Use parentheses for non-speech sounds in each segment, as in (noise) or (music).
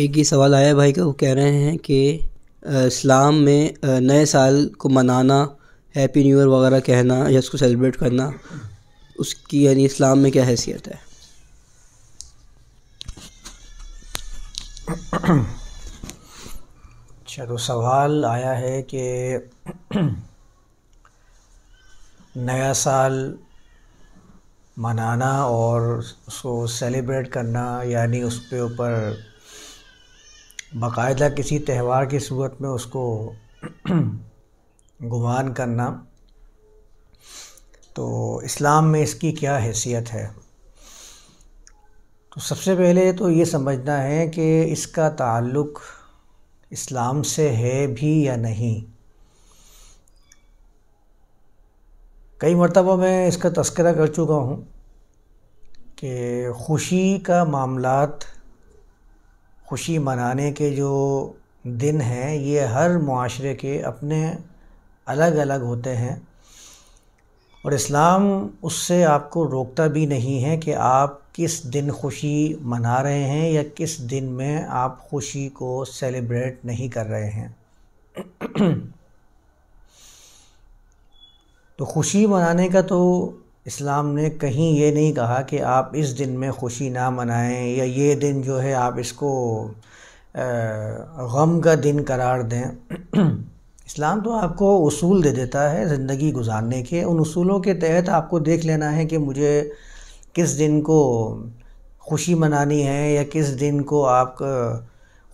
एक ही सवाल आया भाई का वो कह रहे हैं कि इस्लाम में नए साल को मनाना हैप्पी न्यू ईयर वगैरह कहना या उसको सेलिब्रेट करना उसकी यानी इस्लाम में क्या हैसियत है अच्छा तो सवाल आया है कि नया साल मनाना और उसको सेलिब्रेट करना यानी उसके ऊपर बाकायदा किसी त्यौहार की सूरत में उसको (clears throat) गुमान करना तो इस्लाम में इसकी क्या हैसियत है तो सबसे पहले तो ये समझना है कि इसका ताल्लुक़ इस्लाम से है भी या नहीं कई मरतबा मैं इसका तस्करा कर चुका हूँ कि खुशी का मामला खुशी मनाने के जो दिन हैं ये हर माशरे के अपने अलग अलग होते हैं और इस्लाम उससे आपको रोकता भी नहीं है कि आप किस दिन खुशी मना रहे हैं या किस दिन में आप खुशी को सेलिब्रेट नहीं कर रहे हैं (clears throat) तो खुशी मनाने का तो इस्लाम ने कहीं ये नहीं कहा कि आप इस दिन में खुशी ना मनाएं या ये दिन जो है आप इसको गम का दिन करार दें (clears throat) इस्लाम तो आपको उसूल दे देता है ज़िंदगी गुजारने के उन उसूलों के तहत आपको देख लेना है कि मुझे किस दिन को खुशी मनानी है या किस दिन को आप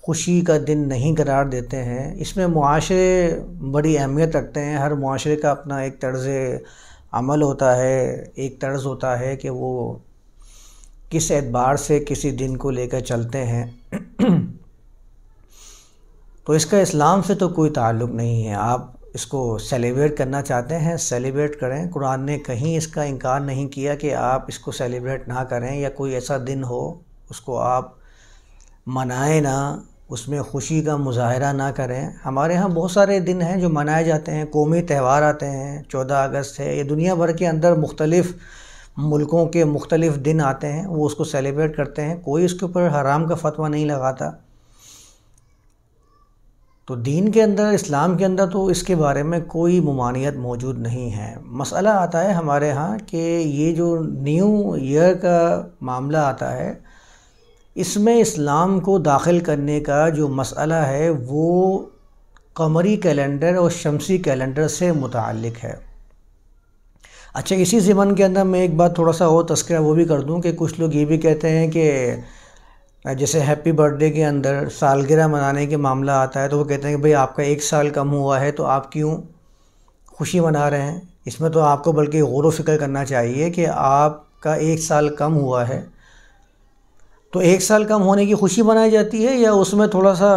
खुशी का दिन नहीं करार देते हैं इसमें माशरे बड़ी अहमियत रखते हैं हर माशरे का अपना एक तर्ज़ अमल होता है एक तर्ज होता है कि वो किस एतबार से किसी दिन को लेकर चलते हैं (clears throat) तो इसका इस्लाम से तो कोई ताल्लुक़ नहीं है आप इसको सेलिब्रेट करना चाहते हैं सेलिब्रेट करें कुरान ने कहीं इसका इनकार नहीं किया कि आप इसको सेलिब्रेट ना करें या कोई ऐसा दिन हो उसको आप मनाएं ना उसमें खुशी का मुजाहरा ना करें हमारे यहाँ बहुत सारे दिन हैं जो मनाए जाते हैं कौमी त्यौहार आते हैं चौदह अगस्त है ये दुनिया भर के अंदर मुख्तलिफ़ मुल्कों के मुख्तलिफ़ दिन आते हैं वो उसको सेलिब्रेट करते हैं कोई उसके ऊपर हराम का फतवा नहीं लगाता तो दीन के अंदर इस्लाम के अंदर तो इसके बारे में कोई ममानियत मौजूद नहीं है मसला आता है हमारे यहाँ कि ये जो न्यू ईयर का मामला आता है इसमें इस्लाम को दाखिल करने का जो मसला है वो कमरी कैलेंडर और शमसी कैलेंडर से मुतल है अच्छा इसी ज़िमन के अंदर मैं एक बात थोड़ा सा और तस्करा वो भी कर दूं कि कुछ लोग ये भी कहते हैं कि जैसे हैप्पी बर्थडे के अंदर सालगिरह मनाने के मामला आता है तो वो कहते हैं कि भाई आपका एक साल कम हुआ है तो आप क्यों खुशी मना रहे हैं इसमें तो आपको बल्कि गौर व फिक्र करना चाहिए कि आपका एक साल कम हुआ है तो एक साल कम होने की खुशी मनाई जाती है या उसमें थोड़ा सा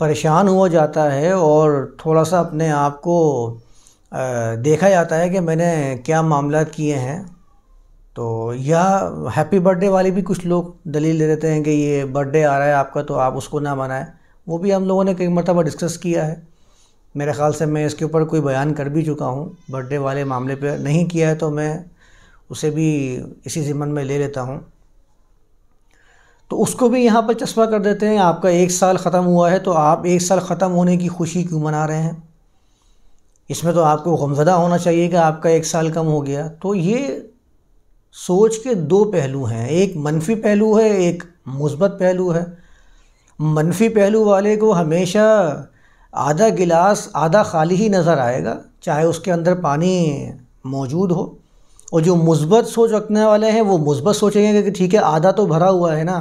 परेशान हुआ जाता है और थोड़ा सा अपने आप को देखा जाता है कि मैंने क्या मामला किए हैं तो या हैप्पी बर्थडे वाले भी कुछ लोग दलील दे देते हैं कि ये बर्थडे आ रहा है आपका तो आप उसको ना मनाएं वो भी हम लोगों ने कई मरतबा डिस्कस किया है मेरे ख़्याल से मैं इसके ऊपर कोई बयान कर भी चुका हूँ बर्थडे वाले मामले पे नहीं किया है तो मैं उसे भी इसी ज़िम्मन में ले लेता हूँ तो उसको भी यहाँ पर चस्पा कर देते हैं आपका एक साल ख़त्म हुआ है तो आप एक साल ख़त्म होने की खुशी क्यों मना रहे हैं इसमें तो आपको गमजदा होना चाहिए कि आपका एक साल कम हो गया तो ये सोच के दो पहलू हैं एक मनफी पहलू है एक मुस्बत पहलू है मनफी पहलू वाले को हमेशा आधा गिलास आधा खाली ही नज़र आएगा चाहे उसके अंदर पानी मौजूद हो और जो मुस्बत सोच रखने वाले हैं वो मुस्बत सोचेंगे कि ठीक है आधा तो भरा हुआ है ना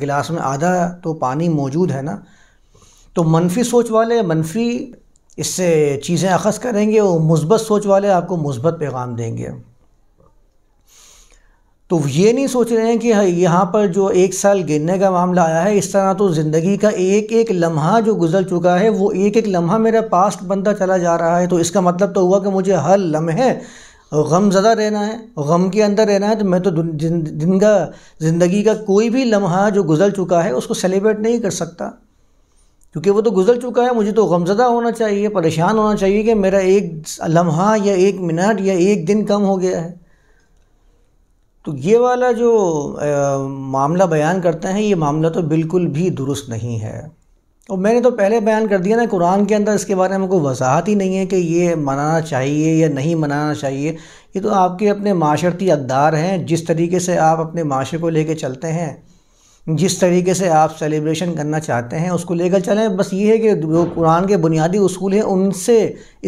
गिलास में आधा तो पानी मौजूद है ना तो मनफी सोच वाले मनफी इससे चीज़ें अखस करेंगे और मुस्बत सोच वाले आपको मुस्बत पैगाम देंगे तो ये नहीं सोच रहे हैं कि हाँ, यहाँ पर जो एक साल गिरने का मामला आया है इस तरह तो ज़िंदगी का एक एक लम्हा जो गुजर चुका है वो एक एक लम्हा मेरा पास्ट बनता चला जा रहा है तो इसका मतलब तो हुआ कि मुझे हर लम्हे और गम रहना है गम के अंदर रहना है तो मैं तो जिन जिनका ज़िंदगी का कोई भी लम्हा जो गुजर चुका है उसको सेलिब्रेट नहीं कर सकता क्योंकि वो तो गुजर चुका है मुझे तो गमजदा होना चाहिए परेशान होना चाहिए कि मेरा एक लम्हा या एक मिनट या एक दिन कम हो गया है तो ये वाला जो आ, मामला बयान करते हैं ये मामला तो बिल्कुल भी दुरुस्त नहीं है और मैंने तो पहले बयान कर दिया ना कुरान के अंदर इसके बारे में कोई वजाहत ही नहीं है कि ये मनाना चाहिए या नहीं मनाना चाहिए ये तो आपके अपने माशरती अकदार हैं जिस तरीके से आप अपने माशरे को लेके चलते हैं जिस तरीके से आप सेलिब्रेशन करना चाहते हैं उसको लेकर चलें बस ये है कि जो कुरान के बुनियादी असूल हैं उनसे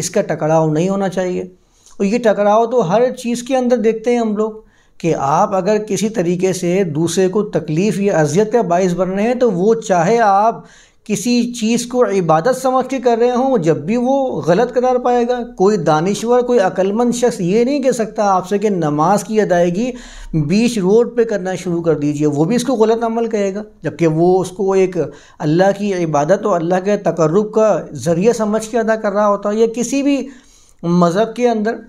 इसका टकराव नहीं होना चाहिए और ये टकराव तो हर चीज़ के अंदर देखते हैं हम लोग कि आप अगर किसी तरीके से दूसरे को तकलीफ़ या अजियत का बायस बन रहे हैं तो वो चाहे आप किसी चीज़ को इबादत समझ के कर रहे हों जब भी वो गलत करार पाएगा कोई दानश्वर कोई अक्लमंद शख्स ये नहीं कह सकता आपसे कि नमाज की अदायगी बीच रोड पे करना शुरू कर दीजिए वो भी इसको गलत अमल कहेगा जबकि वो उसको एक अल्लाह की इबादत और अल्लाह के तकर्रब का ज़रिया समझ के अदा कर रहा होता है या किसी भी मज़हब के अंदर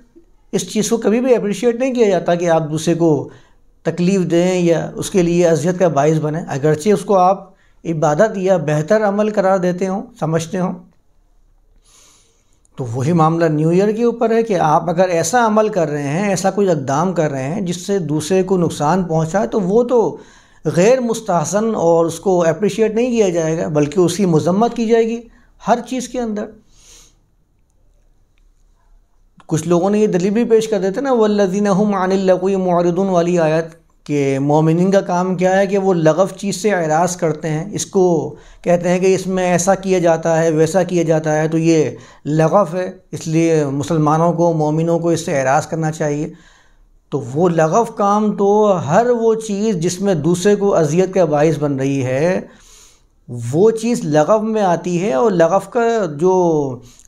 इस चीज़ को कभी भी अप्रिशिएट नहीं किया जाता कि आप दूसरे को तकलीफ़ दें या उसके लिए अजियत का बायस बने अगरचे उसको आप इबादत या बेहतर अमल करार देते हों समझते हों तो वही मामला न्यू ईयर के ऊपर है कि आप अगर ऐसा अमल कर रहे हैं ऐसा कोई इकदाम कर रहे हैं जिससे दूसरे को नुकसान पहुंचा तो वो तो गैर मुस्तासन और उसको अप्रिशिएट नहीं किया जाएगा बल्कि उसकी मजम्मत की जाएगी हर चीज़ के अंदर कुछ लोगों ने ये दलील भी पेश कर देते ना वल्लिन हम आनिल्लकोई मारदून वाली आयत कि मोमिन का काम क्या है कि वो लगव चीज़ से एराज करते हैं इसको कहते हैं कि इसमें ऐसा किया जाता है वैसा किया जाता है तो ये लगव है इसलिए मुसलमानों को मोमिनों को इससे एराज करना चाहिए तो वो लगव काम तो हर वो चीज़ जिसमें दूसरे को अजियत का बायस बन रही है वो चीज़ लगव में आती है और लगव का जो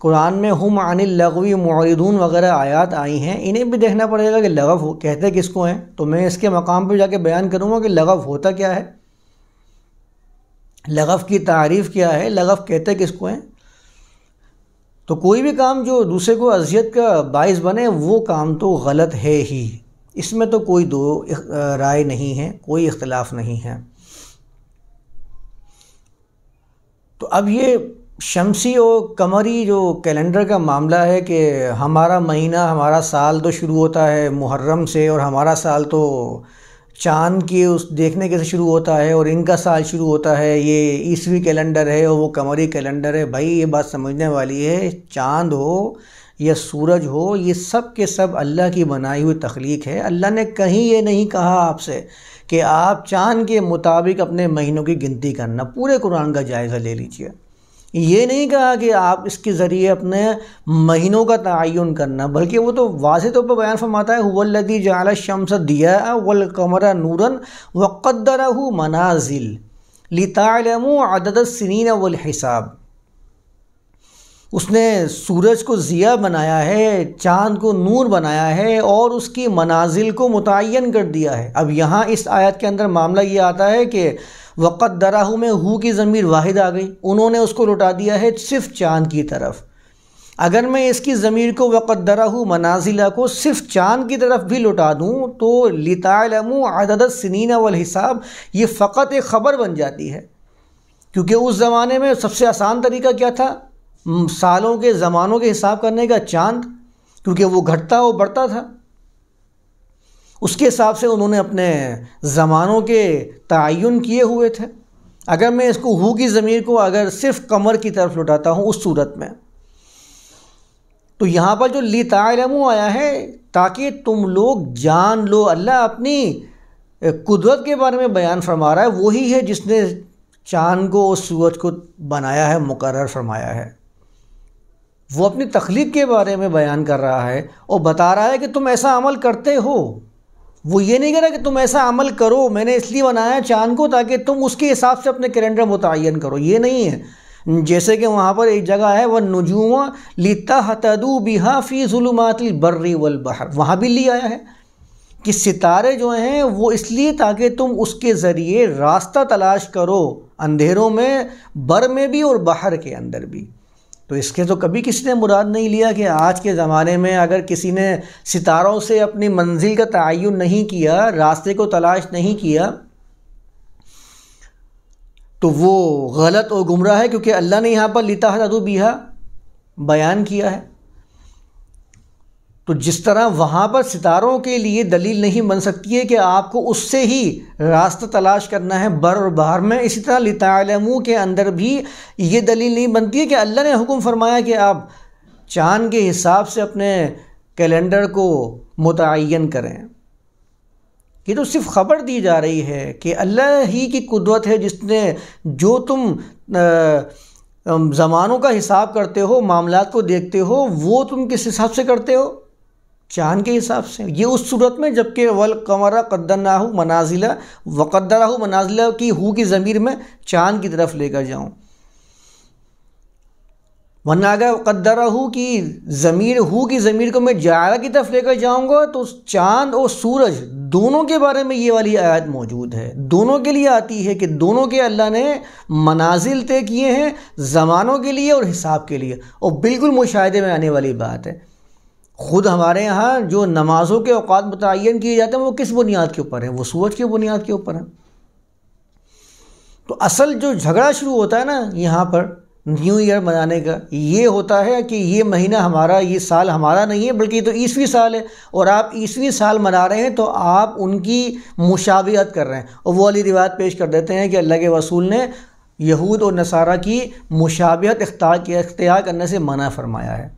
कुरान में हम अनिल लगवी मौरदून वगैरह आयात आई हैं इन्हें भी देखना पड़ेगा कि लगव कहते किसको हैं तो मैं इसके मकाम पर जाके बयान करूँगा कि लगव होता क्या है लगव की तारीफ़ क्या है लगव कहते किसको हैं तो कोई भी काम जो दूसरे को अजियत का बायस बने वो काम तो गलत है ही इसमें तो कोई दो राय नहीं है कोई इख्तलाफ नहीं है तो अब ये शमसी और कमरी जो कैलेंडर का मामला है कि हमारा महीना हमारा साल तो शुरू होता है मुहर्रम से और हमारा साल तो चाँद के उस देखने के से शुरू होता है और इनका साल शुरू होता है ये ईसवी कैलेंडर है और वो कमरी कैलेंडर है भाई ये बात समझने वाली है चाँद हो या सूरज हो ये सब के सब अल्लाह की बनाई हुई तख्लीक है अल्लाह ने कहीं ये नहीं कहा आपसे कि आप चांद के मुताबिक अपने महीनों की गिनती करना पूरे कुरान का जायज़ा ले लीजिए ये नहीं कहा कि आप इसके ज़रिए अपने महीनों का तयन करना बल्कि वो तो वाज तौर पर बयान फरमाता है वल्लदी जला दिया वल कमरा नूरन वक़दर मनाजिल लितालमु अदद सनीन वल हिसाब उसने सूरज को ज़िया बनाया है चांद को नूर बनाया है और उसकी मनाजिल को मुतन कर दिया है अब यहाँ इस आयत के अंदर मामला ये आता है कि वक़्त दराहू में हु की ज़मीर वाहिद आ गई उन्होंने उसको लुटा दिया है सिर्फ चाँद की तरफ अगर मैं इसकी ज़मीर को वक़्त दराहू मनाजिला को सिर्फ चाँद की तरफ भी लुटा दूँ तो लितालमू अदद सनीना वल हिसाब ये फ़क़त एक ख़बर बन जाती है क्योंकि उस ज़माने में सबसे आसान तरीका क्या था सालों के ज़मानों के हिसाब करने का चांद क्योंकि वो घटता और बढ़ता था उसके हिसाब से उन्होंने अपने ज़मानों के तयन किए हुए थे अगर मैं इसको हु की ज़मीर को अगर सिर्फ कमर की तरफ लुटाता हूँ उस सूरत में तो यहाँ पर जो ली आया है ताकि तुम लोग जान लो अल्लाह अपनी कुदरत के बारे में बयान फरमा रहा है वही है जिसने चांद को और सूरज को बनाया है मुकर फरमाया है वो अपनी तख्लीक के बारे में बयान कर रहा है और बता रहा है कि तुम ऐसा अमल करते हो वो ये नहीं कह रहा कि तुम ऐसा अमल करो मैंने इसलिए बनाया चांद को ताकि तुम उसके हिसाब से अपने कैलेंडर मुतन करो ये नहीं है जैसे कि वहाँ पर एक जगह है वह नजूमा लिता हतदु बिहा फ़ी जुलमातिल बर्री वल बहर वहाँ भी लिया है कि सितारे जो हैं वो इसलिए ताकि तुम उसके ज़रिए रास्ता तलाश करो अंधेरों में बर में भी और बाहर के अंदर भी तो इसके तो कभी किसी ने मुराद नहीं लिया कि आज के ज़माने में अगर किसी ने सितारों से अपनी मंजिल का तयन नहीं किया रास्ते को तलाश नहीं किया तो वो गलत और गुमराह है क्योंकि अल्लाह ने यहाँ पर लिता हदू बिया बयान किया है तो जिस तरह वहाँ पर सितारों के लिए दलील नहीं बन सकती है कि आपको उससे ही रास्ता तलाश करना है बर और बाहर में इसी तरह लतालमू के अंदर भी ये दलील नहीं बनती है कि अल्लाह ने हुक्म फरमाया कि आप चाँद के हिसाब से अपने कैलेंडर को मुतन करें ये तो सिर्फ ख़बर दी जा रही है कि अल्लाह ही की कुदरत है जिसने जो तुम आ, ज़मानों का हिसाब करते हो मामला को देखते हो वो तुम किस हिसाब से करते हो चांद के हिसाब से ये उस सूरत में जबकि वल कमरा कद्दनाहू मनाजिला हो मनाजिला की हु की ज़मीर में चांद की तरफ लेकर जाऊँ वरना अगर हूँ की ज़मीर हु की ज़मीर को मैं जारा की तरफ लेकर जाऊँगा तो चांद और सूरज दोनों के बारे में ये वाली आयत मौजूद है दोनों के लिए आती है कि दोनों के अल्लाह ने मनाजिल तय किए हैं ज़मानों के लिए और हिसाब के लिए और बिल्कुल मुशाहे में आने वाली बात है ख़ुद हमारे यहाँ जो नमाज़ों के औकात मुतन किए जाते हैं वो किस बुनियाद के ऊपर है वो सूरज की बुनियाद के ऊपर है तो असल जो झगड़ा शुरू होता है ना यहाँ पर न्यू ईयर मनाने का ये होता है कि ये महीना हमारा ये साल हमारा नहीं है बल्कि तो ईसवी साल है और आप ईसवी साल मना रहे हैं तो आप उनकी मुशावियत कर रहे हैं और वो वाली रिवायत पेश कर देते हैं कि अल्लाह के वसूल ने यहूद और नसारा की मुशाबियत इख्तियार करने से मना फरमाया है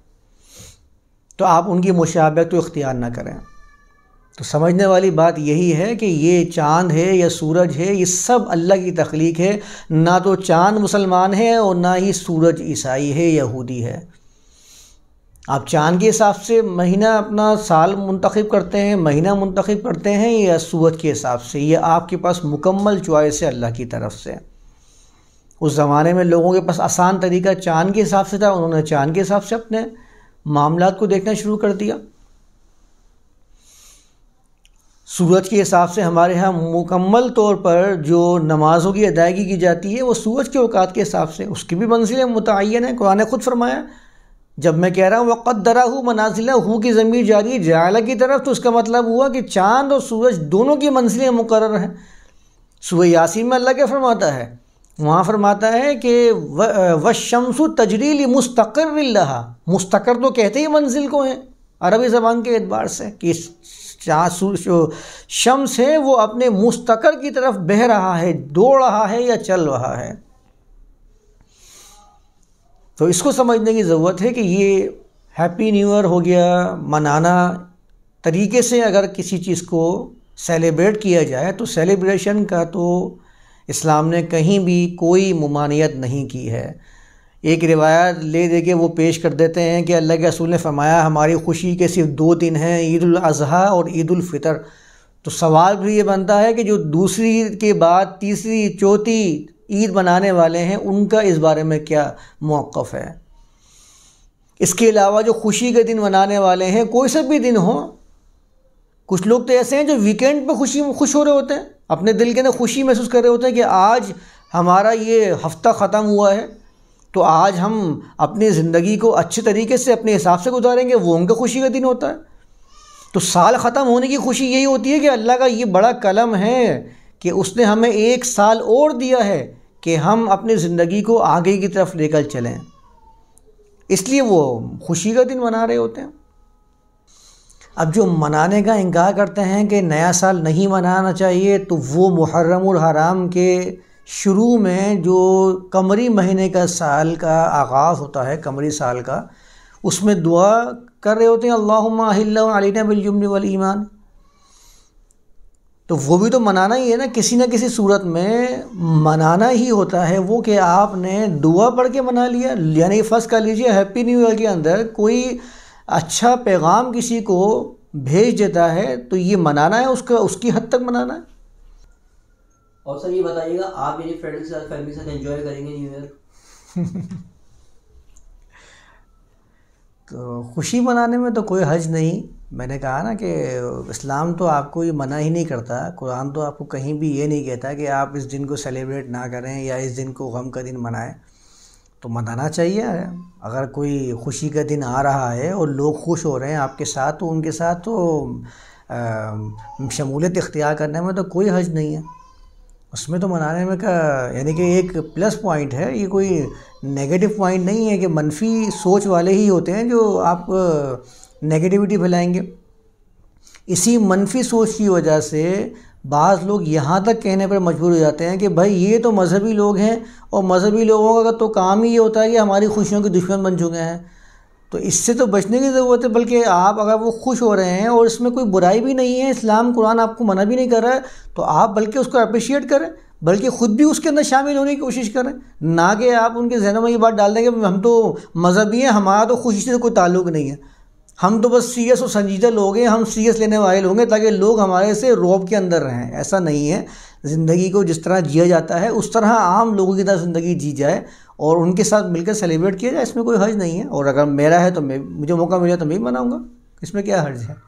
तो आप उनकी मुशाबत तो इख्तियार ना करें तो समझने वाली बात यही है कि ये चांद है या सूरज है ये सब अल्लाह की तख्लीक है ना तो चांद मुसलमान है और ना ही सूरज ईसाई है यहूदी है आप चांद के हिसाब से महीना अपना साल मुंतखब करते हैं महीना मुंतखब करते हैं या सूरज के हिसाब से ये आपके पास मुकम्मल चॉइस है अल्लाह की तरफ से उस ज़माने में लोगों के पास आसान तरीका चांद के हिसाब से था उन्होंने चांद के हिसाब से अपने मामला को देखना शुरू कर दिया सूरज के हिसाब से हमारे यहाँ मुकम्मल तौर पर जो नमाज़ों की अदायगी की जाती है वो सूरज के अवकात के हिसाब से उसकी भी मंजिलें मुतन है कुरान खुद फरमाया जब मैं कह रहा हूँ वक्त दरा हूँ मनाजिला हु की ज़मीर जा रही है जयाला की तरफ तो उसका मतलब हुआ कि चांद और सूरज दोनों की मंजिलें मुकर हैं सुबह यासिन में अल्लाह क्या फरमाता है वहाँ फरमाता है कि व शमसु तजरील मुस्तकर मुस्तकर तो कहते ही मंजिल को हैं अरबी ज़बान के एतबार से कि शम्स है वो अपने मुस्तकर की तरफ बह रहा है दौड़ रहा है या चल रहा है तो इसको समझने की ज़रूरत है कि ये हैप्पी न्यू ईयर हो गया मनाना तरीके से अगर किसी चीज़ को सेलिब्रेट किया जाए तो सेलिब्रेशन का तो इस्लाम ने कहीं भी कोई ममानियत नहीं की है एक रिवायत ले दे के वो पेश कर देते हैं कि अल्लाह के रसूल ने फरमाया हमारी खुशी के सिर्फ दो दिन हैं ईद अज़हा और ईद फ़ितर तो सवाल भी ये बनता है कि जो दूसरी के बाद तीसरी चौथी ईद मनाने वाले हैं उनका इस बारे में क्या मौक़ है इसके अलावा जो खुशी के दिन मनाने वाले हैं कोई सा भी दिन हो कुछ लोग तो ऐसे हैं जो वीकेंड पर खुशी खुश हो रहे होते हैं अपने दिल के अंदर खुशी महसूस कर रहे होते हैं कि आज हमारा ये हफ्ता ख़त्म हुआ है तो आज हम अपनी ज़िंदगी को अच्छे तरीके से अपने हिसाब से गुजारेंगे वो उनका खुशी का दिन होता है तो साल ख़त्म होने की खुशी यही होती है कि अल्लाह का ये बड़ा कलम है कि उसने हमें एक साल और दिया है कि हम अपनी ज़िंदगी को आगे की तरफ लेकर चलें इसलिए वो खुशी का दिन मना रहे होते हैं अब जो मनाने का इनकार करते हैं कि नया साल नहीं मनाना चाहिए तो वो मुहर्रम हराम के शुरू में जो कमरी महीने का साल का आगाज़ होता है कमरी साल का उसमें दुआ कर रहे होते हैं अल्लाहिल्लिना बिलजुमन ईमान तो वो भी तो मनाना ही है ना किसी ना किसी सूरत में मनाना ही होता है वो कि आपने दुआ पढ़ के मना लिया यानी फर्स्ट कर लीजिए हैप्पी न्यू ईयर के अंदर कोई अच्छा पैगाम किसी को भेज देता है तो ये मनाना है उसका उसकी हद तक मनाना है और सर ये बताइएगा आप मेरे फ्रेंड के साथ फैमिली के साथ एंजॉय करेंगे न्यू ईयर (laughs) तो खुशी मनाने में तो कोई हज नहीं मैंने कहा ना कि इस्लाम तो आपको ये मना ही नहीं करता कुरान तो आपको कहीं भी ये नहीं कहता कि आप इस दिन को सेलिब्रेट ना करें या इस दिन को गम का दिन मनाएं तो मनाना चाहिए अगर कोई खुशी का दिन आ रहा है और लोग खुश हो रहे हैं आपके साथ तो उनके साथ तो शमूलियत इख्तियार करने में तो कोई हज नहीं है उसमें तो मनाने में का यानी कि एक प्लस पॉइंट है ये कोई नेगेटिव पॉइंट नहीं है कि मनफी सोच वाले ही होते हैं जो आप नेगेटिविटी फैलाएंगे इसी मनफी सोच की वजह से बाज़ लोग यहाँ तक कहने पर मजबूर हो जाते हैं कि भाई ये तो मजहबी लोग हैं और मजहबी लोगों का तो काम ही ये होता है कि हमारी खुशियों के दुश्मन बन चुके हैं तो इससे तो बचने की ज़रूरत है बल्कि आप अगर वो खुश हो रहे हैं और इसमें कोई बुराई भी नहीं है इस्लाम कुरान आपको मना भी नहीं कर रहा है तो आप बल्कि उसको अप्रिशिएट करें बल्कि ख़ुद भी उसके अंदर शामिल होने की कोशिश करें ना कि आप उनके जहनों में ये बात डाल दें कि हम तो मजहबी हैं हमारा तो खुशी से कोई ताल्लुक नहीं है हम तो बस सी एस और संजीदा लोग हैं हम सी एस लेने वाले लोग हैं ताकि लोग हमारे से रोब के अंदर रहें ऐसा नहीं है ज़िंदगी को जिस तरह जिया जाता है उस तरह आम लोगों की तरह ज़िंदगी जी जाए और उनके साथ मिलकर सेलिब्रेट किया जाए इसमें कोई हर्ज नहीं है और अगर मेरा है तो मैं मुझे मौका मिला तो मैं भी मनाऊँगा इसमें क्या हर्ज है